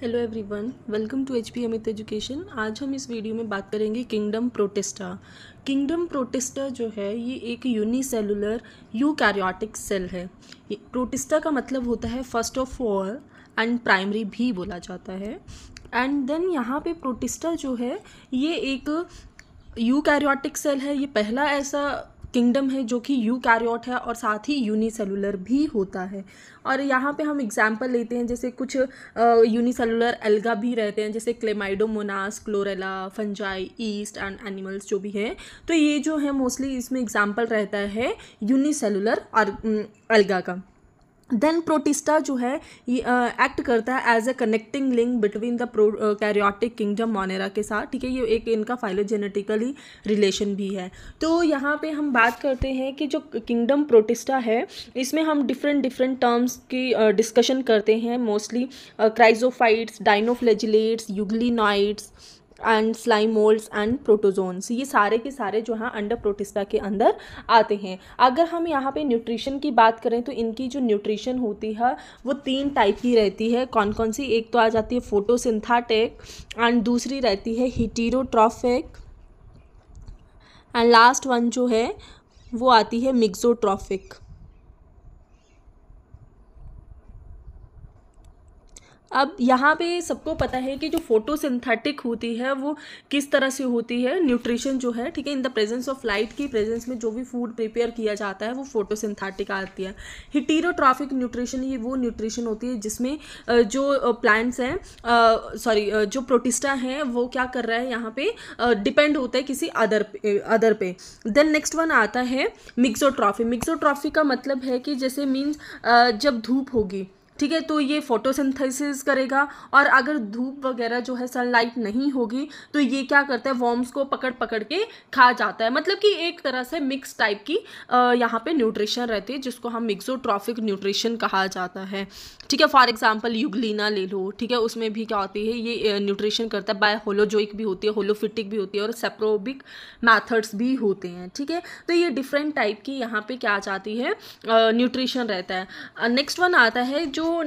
Hello everyone welcome to H P Amit education आज हम इस वीडियो में बात करेंगे किंगडम प्रोटेस्टा किंगडम प्रोटेस्टा जो है ये एक यूनिसेलुलर यूकैरियोटिक सेल है प्रोटेस्टा का मतलब होता है first of all and primary भी बोला जाता है एंड देन यहाँ पे प्रोटेस्टा जो है ये एक यूकैरियोटिक सेल है ये पहला ऐसा किंगडम है जो कि यूकैरियोट है और साथ ही यूनिसेलुलर भी होता है और यहाँ पे हम एग्जाम्पल लेते हैं जैसे कुछ यूनिसेलुलर एल्गा भी रहते हैं जैसे chlamydomonas chlorella fungi yeast and animals जो भी हैं तो ये जो है मोस्टली इसमें एग्जाम्पल रहता है यूनिसेलुलर एल्गा का देन प्रोटिस्टा जो है ये एक्ट uh, करता है as a connecting link between the prokaryotic kingdom monera के साथ ठीक है ये एक इनका फाइलोजेनेटिकली रिलेशन भी है तो यहाँ पे हम बात करते हैं कि जो किंगडम प्रोटिस्टा है इसमें हम डिफरेंट डिफरेंट टर्म्स की डिस्कशन uh, करते हैं mostly chrysophytes dinoflagellates euglenoids and slime moulds and protozoans ये सारे के सारे जो हैं अंडर प्रोटिस्टा के अंदर आते हैं अगर हम यहाँ पे न्यूट्रिशन की बात करें तो इनकी जो न्यूट्रिशन होती है वो तीन टाइप की रहती है कौन कौन सी एक तो आ जाती है फोटोसिंथाटिक एंड दूसरी रहती है हिटीरोट्रॉफिक एंड लास्ट वन जो है वो आती है मिक्सोट्रॉफिक अब यहाँ पे सबको पता है कि जो फोटोसिंथेटिक होती है वो किस तरह से होती है न्यूट्रिशन जो है ठीक है in the presence of light की प्रेजेंस में जो भी फूड प्रिपेयर किया जाता है वो फोटोसिंथेटिक आती है हिटीरोट्रॉफिक न्यूट्रिशन ये वो न्यूट्रिशन होती है जिसमें जो प्लांट्स हैं सॉरी जो प्रोटिस्टा हैं वो क्या कर रहा है यहाँ पे डिपेंड होता है किसी अदर पे अदर पे देन नेक्स्ट वन आता है मिक्सोट्रॉफी मिक्सोट्रॉफी का मतलब है कि जैसे मीन्स जब धूप होगी ठीक है तो ये फोटोसिंथेसिस करेगा और अगर धूप वगैरह जो है सनलाइट नहीं होगी तो ये क्या करता है वॉर्म्स को पकड़ पकड़ के खा जाता है मतलब कि एक तरह से मिक्स टाइप की यहाँ पे न्यूट्रिशन रहती है जिसको हम मिक्सोट्रॉफिक न्यूट्रिशन कहा जाता है ठीक है फॉर एग्जाम्पल युगलीना ले लो ठीक है उसमें भी क्या होती है ये न्यूट्रिशन करता है बाय होलोजोइक भी होती है होलोफिटिक भी होती है और सेप्रोबिक मैथड्स भी होते हैं ठीक है तो ये डिफरेंट टाइप की यहाँ पर क्या जाती है न्यूट्रिशन रहता है नेक्स्ट वन आता है जो जो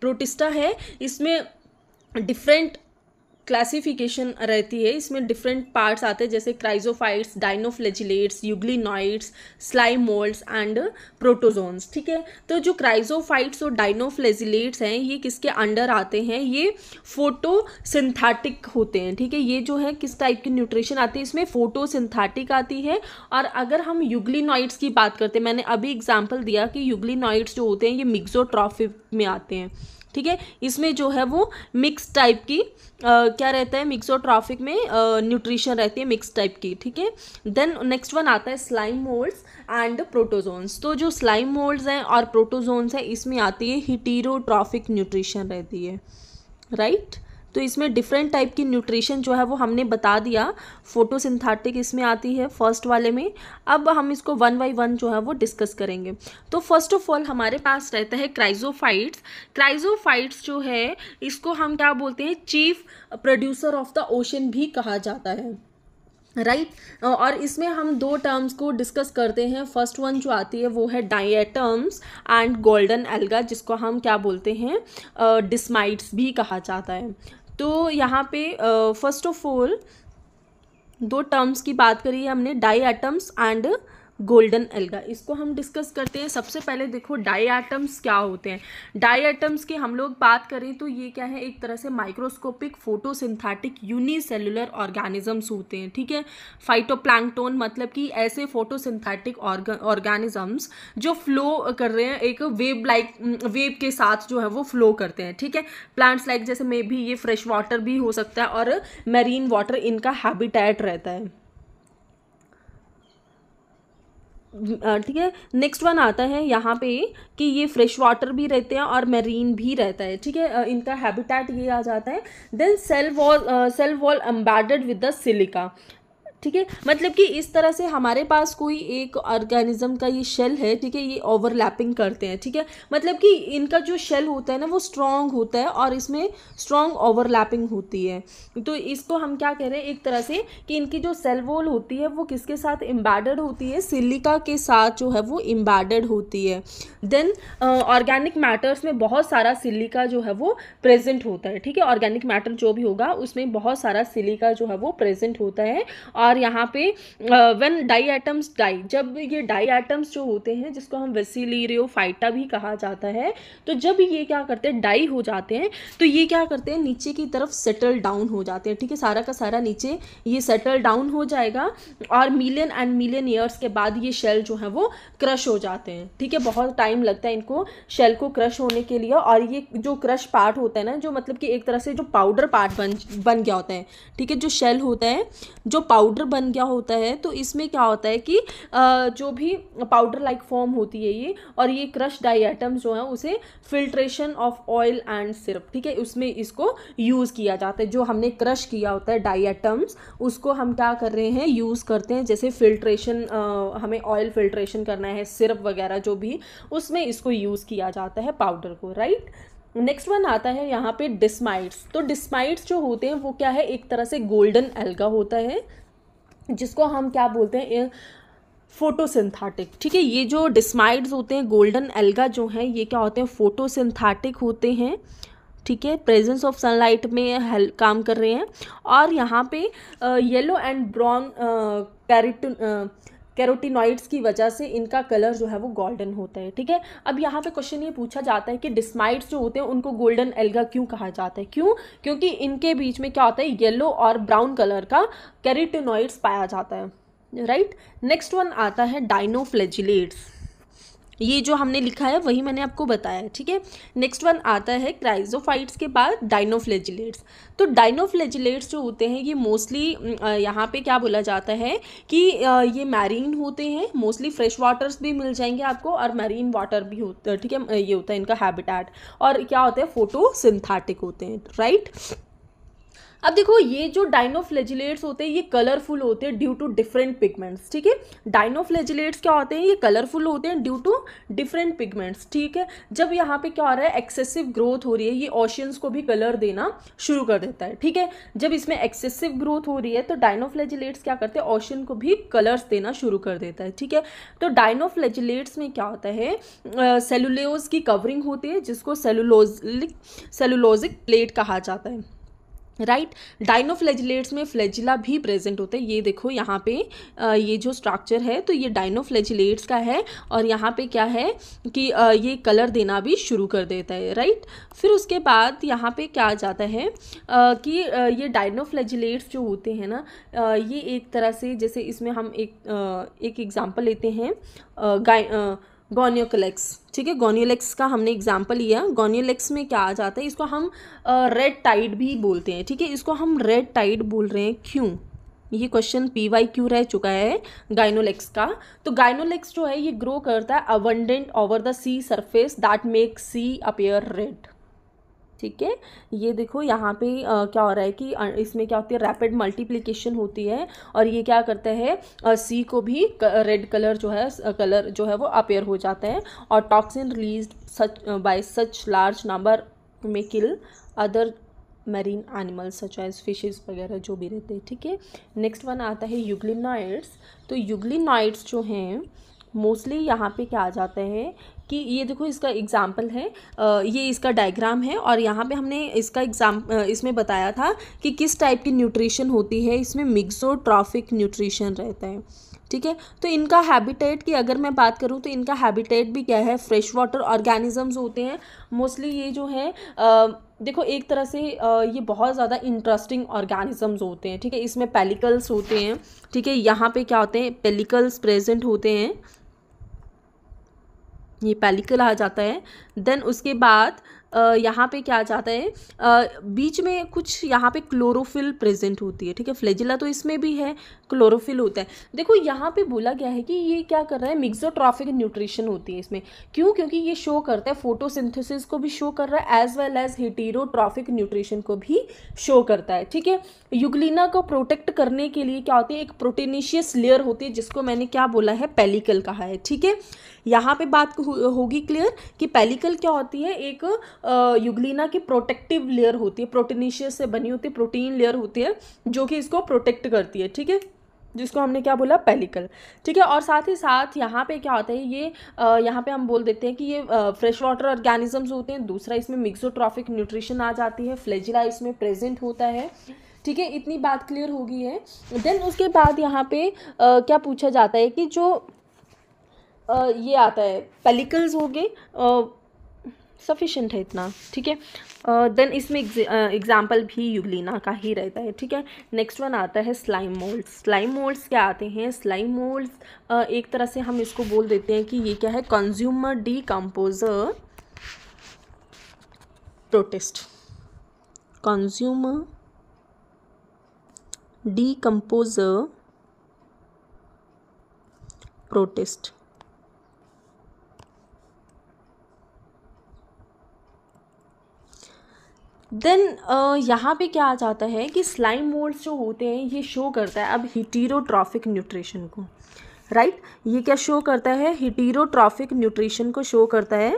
प्रोटिस्टा है इसमें डिफरेंट क्लासिफिकेशन रहती है इसमें डिफरेंट पार्ट्स आते हैं जैसे chrysophytes dinoflagellates euglenoids slime moulds and protozoans ठीक है तो जो क्राइजोफाइट्स और डाइनोफ्लेजिलेट्स हैं ये किसके अंडर आते हैं ये फोटोसिंथेटिक होते हैं ठीक है ये जो है किस टाइप की न्यूट्रिशन आती है इसमें फोटोसिंथेटिक आती है और अगर हम यूग्लिनॉइड्स की बात करते हैं मैंने अभी एग्जाम्पल दिया कि यूग्लिनॉइड्स जो होते हैं ये मिक्सोट्रॉफिक में आते हैं ठीक है इसमें जो है वो मिक्स टाइप की आ, क्या रहता है मिक्स और ट्रॉफिक में न्यूट्रिशन रहती है मिक्स टाइप की ठीक है देन नेक्स्ट वन आता है स्लाइम मोल्ड्स एंड प्रोटोजोन्स तो जो स्लाइम मोल्ड्स हैं और प्रोटोजोन्स हैं इसमें आती है हिटीरोट्रॉफिक न्यूट्रिशन रहती है राइट right? तो इसमें डिफरेंट टाइप की न्यूट्रिशन जो है वो हमने बता दिया फोटोसिंथेटिक इसमें आती है फर्स्ट वाले में अब हम इसको वन बाई वन जो है वो डिस्कस करेंगे तो फर्स्ट ऑफ ऑल हमारे पास रहता है क्राइजोफाइट्स क्राइजोफाइट्स जो है इसको हम क्या बोलते हैं chief producer of the ocean भी कहा जाता है राइट right? और इसमें हम दो टर्म्स को डिस्कस करते हैं फर्स्ट वन जो आती है वो है डाइटम्स एंड गोल्डन एल्गा जिसको हम क्या बोलते हैं डिसमाइट्स uh, भी कहा जाता है तो यहाँ पे फर्स्ट ऑफ ऑल दो टर्म्स की बात करी है हमने diatoms and golden alga इसको हम डिस्कस करते हैं सबसे पहले देखो डाई आइटम्स क्या होते हैं डाई आइटम्स की हम लोग बात करें तो ये क्या है एक तरह से माइक्रोस्कोपिक फोटोसिंथेटिक यूनिसेलुलर ऑर्गेनिजम्स होते हैं ठीक है फाइटोप्लांकटोन मतलब कि ऐसे फोटोसिंथेटिक ऑर्गेनिजम्स जो फ्लो कर रहे हैं एक वेब लाइक वेब के साथ जो है वो फ्लो करते हैं ठीक है प्लांट्स लाइक जैसे मे भी ये फ्रेश वाटर भी हो सकता है और मेरीन वाटर इनका हैबिटेट रहता है ठीक है नेक्स्ट वन आता है यहाँ पे कि ये फ्रेश वाटर भी रहते हैं और मेरीन भी रहता है ठीक है इनका हैबिटेट ये आ जाता है then cell wall cell wall embedded with the silica ठीक है मतलब कि इस तरह से हमारे पास कोई एक ऑर्गेनिज्म का ये शेल है ठीक है ये ओवरलैपिंग करते हैं ठीक है मतलब कि इनका जो शेल होता है ना वो स्ट्रॉन्ग होता है और इसमें स्ट्रॉन्ग ओवरलैपिंग होती है तो इसको हम क्या कह रहे हैं एक तरह से कि इनकी जो सेल वॉल होती है वो किसके साथ एम्बेडेड होती है सिलिका के साथ जो है वो एम्बेडेड होती है देन ऑर्गेनिक मैटर्स में बहुत सारा सिलिका जो है वो प्रेजेंट होता है ठीक है ऑर्गेनिक मैटर जो भी होगा उसमें बहुत सारा सिलिका जो है वो प्रेजेंट होता है और और यहाँ पे व्हेन डाई एटम्स डाई जब ये डाई एटम्स जो होते हैं जिसको हम फाइटा भी कहा जाता है तो जब ये क्या करते हैं डाई हो जाते हैं तो ये क्या करते हैं नीचे की तरफ सेटल डाउन हो जाते हैं ठीक है सारा का सारा नीचे ये सेटल डाउन हो जाएगा और मिलियन एंड मिलियन ईयर्स के बाद ये शेल जो है वो क्रश हो जाते हैं ठीक है बहुत टाइम लगता है इनको शेल को क्रश होने के लिए और ये जो क्रश पार्ट होता है ना जो मतलब कि एक तरह से जो पाउडर पार्ट बन बन गया होता है ठीक है जो शेल होता है जो पाउडर पाउडर बन गया होता है तो इसमें क्या होता है कि जो भी पाउडर लाइक फॉर्म होती है ये और ये क्रश डाई आइटम्स जो हैं उसे filtration of oil and syrup ठीक है उसमें इसको यूज़ किया जाता है जो हमने क्रश किया होता है डाई आइटम्स उसको हम क्या कर रहे हैं यूज़ करते हैं जैसे फिल्ट्रेशन हमें ऑयल फिल्ट्रेशन करना है सिरप वगैरह जो भी उसमें इसको यूज़ किया जाता है पाउडर को राइट नेक्स्ट वन आता है यहाँ पे डिस्माइट्स तो डिस्माइट्स जो होते हैं वो क्या है एक तरह से गोल्डन एल्गा होता है जिसको हम क्या बोलते हैं फोटोसिंथेटिक ठीक है ये जो डिस्माइड्स होते हैं गोल्डन एल्गा जो हैं ये क्या होते हैं फोटोसिंथेटिक होते हैं ठीक है प्रेजेंस ऑफ सनलाइट में हेल्प काम कर रहे हैं और यहाँ पे yellow and brown carotene carotenoids की वजह से इनका कलर जो है वो गोल्डन होता है ठीक है अब यहाँ पे क्वेश्चन ये पूछा जाता है कि डिस्माइड्स जो होते हैं उनको गोल्डन एल्गा क्यों कहा जाता है क्यों क्योंकि इनके बीच में क्या होता है येलो और ब्राउन कलर का कैरेटिनॉइड्स पाया जाता है राइट नेक्स्ट वन आता है डाइनोफ्लेजिलेट्स ये जो हमने लिखा है वही मैंने आपको बताया है ठीक है नेक्स्ट वन आता है क्राइजोफाइट्स के बाद डाइनोफ्लेजिलेट्स तो डाइनोफ्लेजिलेट्स जो होते हैं ये मोस्टली यहाँ पे क्या बोला जाता है कि ये मैरीन होते हैं मोस्टली फ्रेश वाटर्स भी मिल जाएंगे आपको और मैरीन वाटर भी होता है ठीक है ये होता है इनका हैबिटाट और क्या होता है फोटो होते हैं राइट right? अब देखो ये जो डायनोफ्लेजिलेट्स होते हैं ये कलरफुल होते हैं ड्यू टू डिफरेंट पिगमेंट्स ठीक है डायनोफ्लेजिलेट्स क्या होते हैं ये कलरफुल होते हैं ड्यू टू डिफरेंट पिगमेंट्स ठीक है जब यहाँ पे क्या हो रहा है एक्सेसिव ग्रोथ हो रही है ये ऑशियंस को भी कलर देना शुरू कर देता है ठीक है जब इसमें एक्सेसिव ग्रोथ हो रही है तो डायनोफ्लेजिलेट्स क्या करते हैं ऑशियन को भी कलर्स देना शुरू कर देता है ठीक है तो डायनोफ्लेजिलेट्स में क्या होता है सेलुलोज की कवरिंग होती है जिसको सेलुलोज सेलुलोजिक प्लेट कहा जाता है राइट डाइनोफ्लेजिलेट्स में फ्लैजिला भी प्रेजेंट होते हैं ये देखो यहाँ पे ये जो स्ट्रक्चर है तो ये डाइनोफ्लेजिलेट्स का है और यहाँ पे क्या है कि ये कलर देना भी शुरू कर देता है राइट फिर उसके बाद यहाँ पे क्या आ जाता है कि ये डाइनोफ्लेजिलेट्स जो होते हैं ना ये एक तरह से जैसे इसमें हम एक एक एग्ज़ाम्पल लेते हैं गोनियोकलेक्स ठीक है गोनियोलेक्स का हमने एग्जाम्पल लिया गोनियोलेक्स में क्या आ जाता है इसको हम रेड टाइड भी बोलते हैं ठीक है इसको हम रेड टाइड बोल रहे हैं क्यों ये क्वेश्चन पी वाई क्यू रह चुका है गाइनोलेक्स का तो गाइनोलेक्स जो है ये ग्रो करता है abundant over the sea surface that make sea appear red ठीक है ये देखो यहाँ पे आ, क्या हो रहा है कि इसमें क्या होती है रैपिड मल्टीप्लिकेशन होती है और ये क्या करता है सी को भी रेड कलर जो है कलर जो है वो अपेयर हो जाता है और toxin release such by such large number में kill other marine animals such as fishes वगैरह जो भी रहते हैं ठीक है नेक्स्ट वन आता है यूग्लिनॉइड्स तो यूग्लिनॉइड्स जो हैं मोस्टली यहाँ पे क्या आ जाते हैं कि ये देखो इसका एग्ज़ाम्पल है ये इसका डायग्राम है और यहाँ पे हमने इसका एग्ज़ाम इसमें बताया था कि किस टाइप की न्यूट्रिशन होती है इसमें मिक्सोट्रॉफिक न्यूट्रिशन रहता है ठीक है तो इनका हैबिटेट की अगर मैं बात करूँ तो इनका हैबिटेट भी क्या है फ्रेश वाटर ऑर्गेनिजम्स होते हैं मोस्टली ये जो है आ, देखो एक तरह से ये बहुत ज़्यादा इंटरेस्टिंग ऑर्गेनिजम्स होते हैं ठीक है इसमें पेलिकल्स होते हैं ठीक है यहाँ पे क्या होते हैं पेलिकल्स प्रेजेंट होते हैं ये पेलिकल आ जाता है देन उसके बाद यहाँ पे क्या जाता है बीच में कुछ यहाँ पे क्लोरोफिल प्रेजेंट होती है ठीक है फ्लेजिला तो इसमें भी है क्लोरोफिल होता है देखो यहाँ पे बोला गया है कि ये क्या कर रहा है मिक्सोट्रॉफिक न्यूट्रिशन होती है इसमें क्यों क्योंकि ये शो करता है फोटोसिंथेसिस को भी शो कर रहा है as well as heterotrophic nutrition को भी शो करता है ठीक है युगलिना को प्रोटेक्ट करने के लिए क्या होती है एक प्रोटीनिशियस लेयर होती है जिसको मैंने क्या बोला है पेलिकल कहा है ठीक है यहाँ पे बात होगी क्लियर कि पेलिकल क्या होती है एक युगलीना की प्रोटेक्टिव लेयर होती है प्रोटीनिशियस से बनी होती है प्रोटीन लेयर होती है जो कि इसको प्रोटेक्ट करती है ठीक है जिसको हमने क्या बोला पेलिकल ठीक है और साथ ही साथ यहाँ पे क्या होता है ये यहाँ पे हम बोल देते हैं कि ये फ्रेश वाटर ऑर्गेनिजम्स होते हैं दूसरा इसमें मिक्सोट्रॉफिक न्यूट्रिशन आ जाती है फ्लेजिला इसमें प्रेजेंट होता है ठीक है इतनी बात क्लियर हो गई है देन उसके बाद यहाँ पे आ, क्या पूछा जाता है कि जो आ, ये आता है पेलिकल्स हो गए सफिशेंट है इतना ठीक है देन इसमें एग्जाम्पल भी यूलिना का ही रहता है ठीक है नेक्स्ट वन आता है स्लाइम मोल्ड स्लाइम मोल्ड्स क्या आते हैं स्लाइम मोल्ड्स एक तरह से हम इसको बोल देते हैं कि ये क्या है consumer composer protist consumer composer protist then यहाँ पे क्या आ जाता है कि स्लाइम मोल्ड्स जो होते हैं ये शो करता है अब हिटीरोट्रॉफिक न्यूट्रिशन को राइट right? ये क्या शो करता है हिटीरोट्रॉफिक न्यूट्रिशन को शो करता है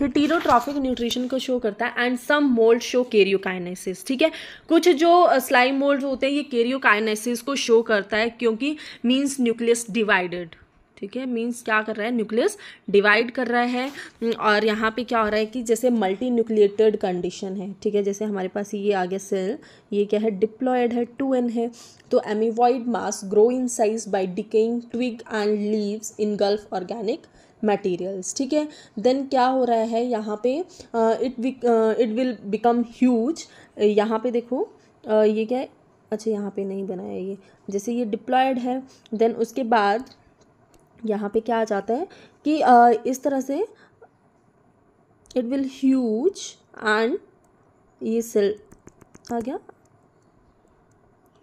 हिटीरोट्रॉफिक न्यूट्रिशन को शो करता है and some mould show karyokinesis ठीक है कुछ जो स्लाइम मोल्ड होते हैं ये केरियोकाइनेसिस को शो करता है क्योंकि मीन्स न्यूक्लियस डिवाइडेड ठीक है मीन्स क्या कर रहा है न्यूक्लियस डिवाइड कर रहा है hmm, और यहाँ पे क्या हो रहा है कि जैसे मल्टी न्यूक्लिएटेड कंडीशन है ठीक है जैसे हमारे पास ये आ गया सेल ये क्या है डिप्लॉयड है टू एन है तो amoeboid mass grow in size by decaying twig and leaves engulf organic materials ठीक है देन क्या हो रहा है यहाँ पे it it will become huge यहाँ पे देखो uh, ये क्या है अच्छा यहाँ पे नहीं बनाया ये जैसे ये डिप्लॉयड है देन उसके बाद यहाँ पे क्या आ जाता है कि आ, इस तरह से इट विल ह्यूज एंड ये सेल आ गया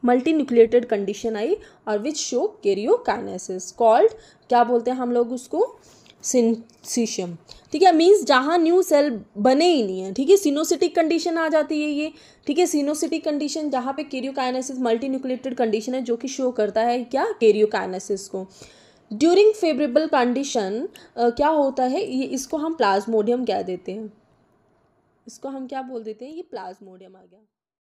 मल्टी न्यूक्लिएटेड कंडीशन आई और विच शो कैरियोकाइनेसिस कॉल्ड क्या बोलते हैं हम लोग उसको सिंसीशियम ठीक है मीन्स जहाँ न्यू सेल बने ही नहीं है ठीक है सिनोसिटिक कंडीशन आ जाती है ये ठीक है सिनोसिटिक कंडीशन जहाँ पे केरियोकाइनेसिस मल्टी न्यूक्लिएटेड कंडीशन है जो कि शो करता है क्या केरियोकाइनेसिस को ड्यूरिंग फेवरेबल कंडीशन क्या होता है ये इसको हम प्लाज्मोडियम कह देते हैं इसको हम क्या बोल देते हैं ये प्लाज्मोडियम आ गया